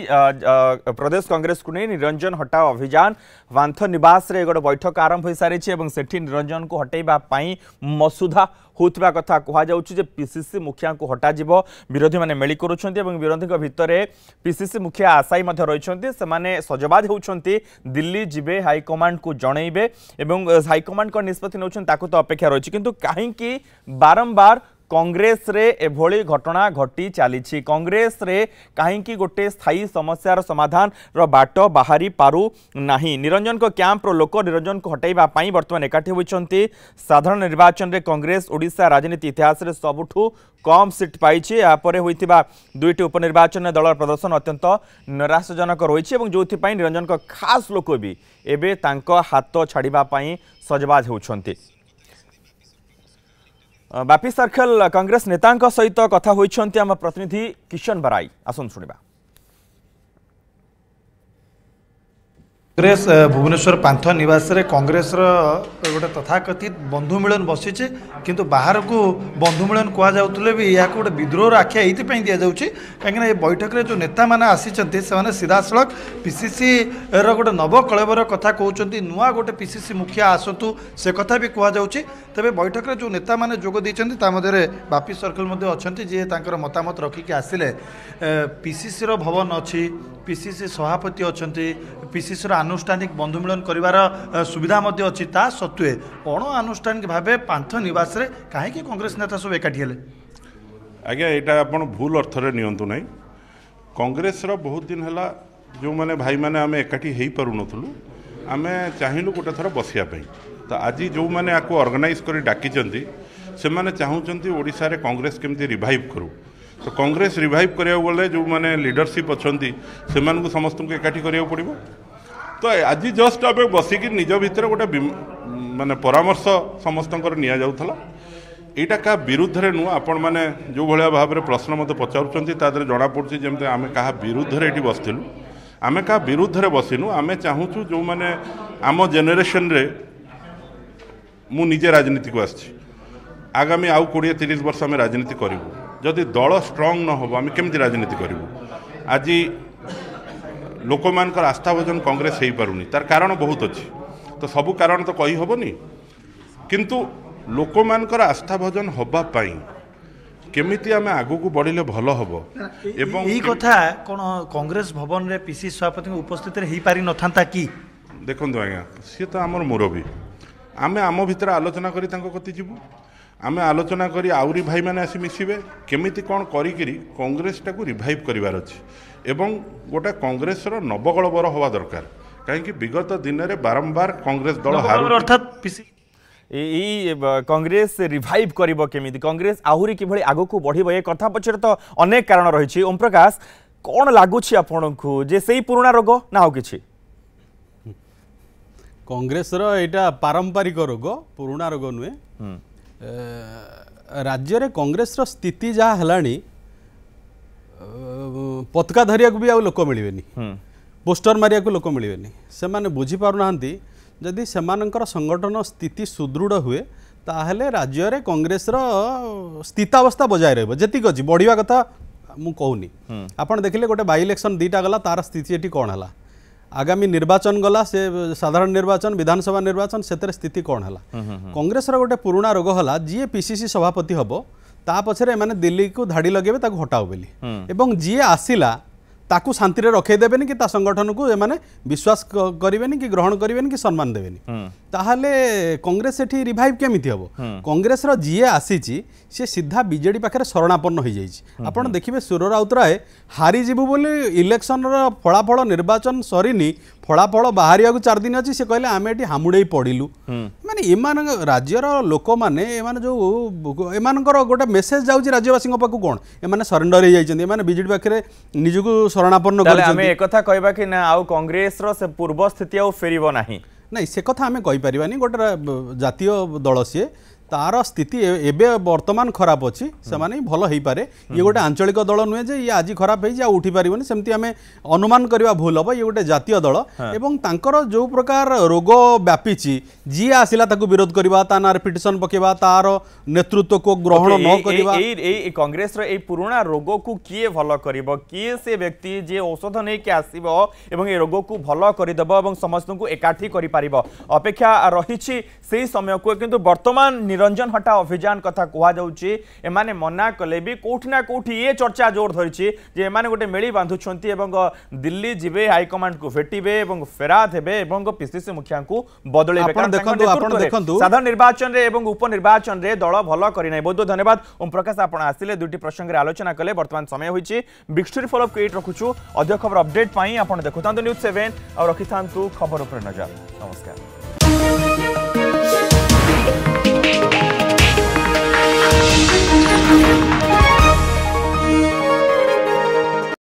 प्रदेश कांग्रेस को नहीं निरंजन हटाओ अभियान बांथ नवास बैठक आरंभ हो सारी से निरंजन को हटेबापी मसुधा होता कथा कहुसी मुखिया को हटा विरोधी मैंने मेली करोधी भितर पिसीसी मुखिया आशायी रही सजबाज होती दिल्ली जी हाइकमाण को जनइबे हाइकमाण निष्पत्ति नौकर अपेक्षा रही कि कहीं बारंबार कांग्रेस रे एभली घटना घटी चली कांग्रेस रे कहीं गोटे स्थायी समस्या समाधान रो बाट बाहरी पारू ना निरंजन को क्यांप्र लोक निरंजन को हटावाई बर्तमान एकाठी होती साधारण निर्वाचन रे कांग्रेस ओडा राजनीति इतिहास सबुठ कम सीट पाई यापर हो दुईट उपनिर्वाचन दल प्रदर्शन अत्यंत निराशजनक रही है जो निरंजन खास लोक भी एवं हाथ छाड़ापी सजवाज हो ବାପି ସର୍ଖେଲ କଂଗ୍ରେସ ନେତାଙ୍କ ସହିତ କଥା ହୋଇଛନ୍ତି ଆମ ପ୍ରତିନିଧି କିଶନ ବରାଇ ଆସନ୍ତୁ ଶୁଣିବା କଂଗ୍ରେସ ଭୁବନେଶ୍ୱର ପାନ୍ଥ ନିବାସରେ କଂଗ୍ରେସର ଗୋଟେ ତଥାକଥିତ ବନ୍ଧୁ ମିଳନ ବସିଛି କିନ୍ତୁ ବାହାରକୁ ବନ୍ଧୁ ମିଳନ କୁହାଯାଉଥିଲେ ବି ଏହାକୁ ଗୋଟେ ବିଦ୍ରୋହର ଆଖ୍ୟା ଏଇଥିପାଇଁ ଦିଆଯାଉଛି କାହିଁକିନା ଏ ବୈଠକରେ ଯେଉଁ ନେତାମାନେ ଆସିଛନ୍ତି ସେମାନେ ସିଧାସଳଖ ପିସିସିର ଗୋଟେ ନବକଳେବର କଥା କହୁଛନ୍ତି ନୂଆ ଗୋଟେ ପିସିସି ମୁଖିଆ ଆସନ୍ତୁ ସେ କଥା ବି କୁହାଯାଉଛି ତେବେ ବୈଠକରେ ଯେଉଁ ନେତାମାନେ ଯୋଗ ଦେଇଛନ୍ତି ତା ମଧ୍ୟରେ ବାପି ସର୍କଲ ମଧ୍ୟ ଅଛନ୍ତି ଯିଏ ତାଙ୍କର ମତାମତ ରଖିକି ଆସିଲେ ପିସିସିର ଭବନ ଅଛି ପିସିସି ସଭାପତି ଅଛନ୍ତି ପିସିସିର আনুষ্ঠানিক বন্ধুমিলন করিবার সুবিধা মধ্যে অছি তা সত্ত্বে অণ আনুষ্ঠানিক ভাবে পান্থ নিবাসে কাহিকি কংগ্রেস নেতা সব একাঠি হলে আজ্ঞা এটা আপনার ভুল অর্থরে নিয়ন্তু নাই কংগ্রেসর বহুত দিন হেলা ଯେଉଁମାନେ ଭାଇମାନେ ଆମେ ଏକାଠି ହେଇପାରୁନଥିଲୁ ଆମେ ଚାହିଁଲୁ ଗୋଟେ ଥର ବସିବା ପାଇଁ ତ ଆଜି ଯେଉଁମାନେ ଆକୁ ଅର୍ଗାନାଇଜ୍ କରି ଡାକିଛନ୍ତି ସେମାନେ ଚାହୁଁଛନ୍ତି ଓଡ଼ିଶାରେ କଂଗ୍ରେସ କେମିତି ରିଭାଇଭ୍ କରୁ ତ କଂଗ୍ରେସ ରିଭାଇଭ୍ କରିବାକୁ ଗଲେ ଯେଉଁମାନେ ଲିଡରସିପ୍ ଅଛନ୍ତି ସେମାନଙ୍କୁ ସମସ୍ତଙ୍କୁ ଏକାଠି କରିବାକୁ ପଡ଼ିବ ତ ଆଜି ଜଷ୍ଟ ଏବେ ବସିକି ନିଜ ଭିତରେ ଗୋଟେ ମାନେ ପରାମର୍ଶ ସମସ୍ତଙ୍କର ନିଆଯାଉଥିଲା ଏଇଟା କାହା ବିରୁଦ୍ଧରେ ନୁହଁ ଆପଣମାନେ ଯେଉଁଭଳିଆ ଭାବରେ ପ୍ରଶ୍ନ ମୋତେ ପଚାରୁଛନ୍ତି ତା ଦେହରେ ଜଣାପଡ଼ୁଛି ଯେମିତି ଆମେ କାହା ବିରୁଦ୍ଧରେ ଏଠି ବସିଥିଲୁ ଆମେ କାହା ବିରୁଦ୍ଧରେ ବସିନୁ ଆମେ ଚାହୁଁଛୁ ଯେଉଁମାନେ ଆମ ଜେନେରେସନରେ ମୁଁ ନିଜେ ରାଜନୀତିକୁ ଆସିଛି ଆଗାମୀ ଆଉ କୋଡ଼ିଏ ତିରିଶ ବର୍ଷ ଆମେ ରାଜନୀତି କରିବୁ ଯଦି ଦଳ ଷ୍ଟ୍ରଙ୍ଗ ନ ହେବ ଆମେ କେମିତି ରାଜନୀତି କରିବୁ ଆଜି ଲୋକମାନଙ୍କର ଆସ୍ଥା ଆସ୍ଥାଭୋଜନ କଂଗ୍ରେସ ହୋଇପାରୁନି ତାର କାରଣ ବହୁତ ଅଛି ତ ସବୁ କାରଣ ତ କହିହେବନି କିନ୍ତୁ ଲୋକମାନଙ୍କର ଆସ୍ଥା ଆସ୍ଥାଭୋଜନ ହେବା ପାଇଁ କେମିତି ଆମେ ଆଗକୁ ବଢ଼ିଲେ ଭଲ ହେବ ଏବଂ ଏଇ କଥା କ'ଣ କଂଗ୍ରେସ ଭବନରେ ପିସି ସଭାପତିଙ୍କ ଉପସ୍ଥିତିରେ ହେଇପାରିନଥାନ୍ତା କି ଦେଖନ୍ତୁ ଆଜ୍ଞା ସିଏ ତ ଆମର ମୁରବୀ ଆମେ ଆମ ଭିତରେ ଆଲୋଚନା କରି ତାଙ୍କ କତି ଯିବୁ ଆମେ ଆଲୋଚନା କରି ଆହୁରି ଭାଇମାନେ ଆସି ମିଶିବେ କେମିତି କ'ଣ କରିକିରି କଂଗ୍ରେସଟାକୁ ରିଭାଇଭ୍ କରିବାର ଅଛି ଏବଂ ଗୋଟେ କଂଗ୍ରେସର ନବକଳବର ହେବା ଦରକାର କାହିଁକି ବିଗତ ଦିନରେ ବାରମ୍ବାର କଂଗ୍ରେସ ଦଳ ଅର୍ଥାତ୍ এই কংগ্রেস রিভাইভ করিব কেমিতি কংগ্রেস আহুরি কিভাবে আগুকু বড়িব এ কথা পছরে তো অনেক কারণ রয়েছে ওম প্রকাশ কোন লাগুছি আপনাকু যে সেই পুরোনা রোগ না আউ কিছু কংগ্রেসর এটা পারম্পরিক রোগ পুরোনা রোগ নুহে রাজ্যের কংগ্রেসর স্থিতি যা হলানি ପତାକା ଧରିବାକୁ ବି ଆଉ ଲୋକ ମିଳିବେନି ପୋଷ୍ଟର ମାରିବାକୁ ଲୋକ ମିଳିବେନି ସେମାନେ ବୁଝିପାରୁନାହାନ୍ତି ଯଦି ସେମାନଙ୍କର ସଂଗଠନ ସ୍ଥିତି ସୁଦୃଢ଼ ହୁଏ ତାହେଲେ ରାଜ୍ୟରେ କଂଗ୍ରେସର ସ୍ଥିତାବସ୍ଥା ବଜାୟ ରହିବ ଯେତିକି ଅଛି ବଢ଼ିବା କଥା ମୁଁ କହୁନି ଆପଣ ଦେଖିଲେ ଗୋଟେ ବାଇ ଇଲେକ୍ସନ୍ ଦୁଇଟା ଗଲା ତାର ସ୍ଥିତି ଏଠି କ'ଣ ହେଲା ଆଗାମୀ ନିର୍ବାଚନ ଗଲା ସେ ସାଧାରଣ ନିର୍ବାଚନ ବିଧାନସଭା ନିର୍ବାଚନ ସେଥିରେ ସ୍ଥିତି କ'ଣ ହେଲା କଂଗ୍ରେସର ଗୋଟେ ପୁରୁଣା ରୋଗ ହେଲା ଯିଏ ପିସିସି ସଭାପତି ହେବ ତା ପଛରେ ଏମାନେ ଦିଲ୍ଲୀକୁ ଧାଡ଼ି ଲଗେଇବେ ତାକୁ ହଟାଉ ବୋଲି ଏବଂ ଯିଏ ଆସିଲା ତାକୁ ଶାନ୍ତିରେ ରଖେଇଦେବେନି କି ତା ସଂଗଠନକୁ ଏମାନେ ବିଶ୍ୱାସ କରିବେନି କି ଗ୍ରହଣ କରିବେନି କି ସମ୍ମାନ ଦେବେନି ତାହେଲେ କଂଗ୍ରେସ ସେଠି ରିଭାଇଭ୍ କେମିତି ହେବ କଂଗ୍ରେସର ଯିଏ ଆସିଛି ସେ ସିଧା ବିଜେଡି ପାଖରେ ଶରଣାପନ୍ନ ହୋଇଯାଇଛି ଆପଣ ଦେଖିବେ ସୁର ରାଉତରାୟ ହାରିଯିବୁ ବୋଲି ଇଲେକ୍ସନର ଫଳାଫଳ ନିର୍ବାଚନ ସରିନି ଫଳାଫଳ ବାହାରିବାକୁ ଚାରି ଦିନ ଅଛି ସେ କହିଲେ ଆମେ ଏଠି ହାମୁଡ଼େଇ ପଡ଼ିଲୁ ମାନେ ଏମାନଙ୍କ ରାଜ୍ୟର ଲୋକମାନେ ଏମାନେ ଯେଉଁ ଏମାନଙ୍କର ଗୋଟେ ମେସେଜ୍ ଯାଉଛି ରାଜ୍ୟବାସୀଙ୍କ ପାଖକୁ କ'ଣ ଏମାନେ ସରେଣ୍ଡର ହେଇଯାଇଛନ୍ତି ଏମାନେ ବିଜେଡି ପାଖରେ ନିଜକୁ ଶରଣାପନ୍ନ କଲେ ଆମେ ଏକଥା କହିବା କି ନା ଆଉ କଂଗ୍ରେସର ସେ ପୂର୍ବ ସ୍ଥିତି ଆଉ ଫେରିବ ନାହିଁ ନାଇଁ ସେ କଥା ଆମେ କହିପାରିବାନି ଗୋଟେ ଜାତୀୟ ଦଳ ସିଏ তার স্থিতি এবে বর্তমান খারাপ অছি সে ভাল হয়ে পে ইয়ে গোটে আঞ্চলিক দল নুহে যে ইয়ে আজ খারাপ হয়েছে আর উঠি পারিবনি সেমতি আমি অনুমান করা ভুল হব ইয়ে গোটে জাতীয় দল এবং তাঁকর যে প্রকার রোগ ব্যাপিছি যি আসিলা তাকে বিরোধ করা তা না পিটিশন পকাইবা তার নেতৃত্বকে গ্রহণ ন করা এই কংগ্রেসর এই পুরোনা রোগ কু কি ভাল করব কি সে ব্যক্তি যে ঔষধ নিয়ে আসব এবং এই রোগ কু ভাল করিদেব এবং সমস্ত একাঠি করে পারিব অপেক্ষা রয়েছে সেই সময় কিন্তু বর্তমান নির निरंजन हटा अभियान कथा कहुच्छे मना कले भी कौटिना कौटि ये चर्चा जोर धरी गोटे मेली बांधुं दिल्ली जी हाइकमाण को भेटे और फेराद हे पीसीसी मुखिया को बदल साधारण निर्वाचन में उपनिर्वाचन में दल भल करना बहुत बहुत धन्यवाद ओम प्रकाश आप आसे दुई प्रसंगे आलोचना कले बर्तमान समय हो बिक्सटोरी फलोअप क्रिएट रखु अधिक खबर अपडेट पर देखुं न्यूज सेवेन और रखि था खबर उपर नजर नमस्कार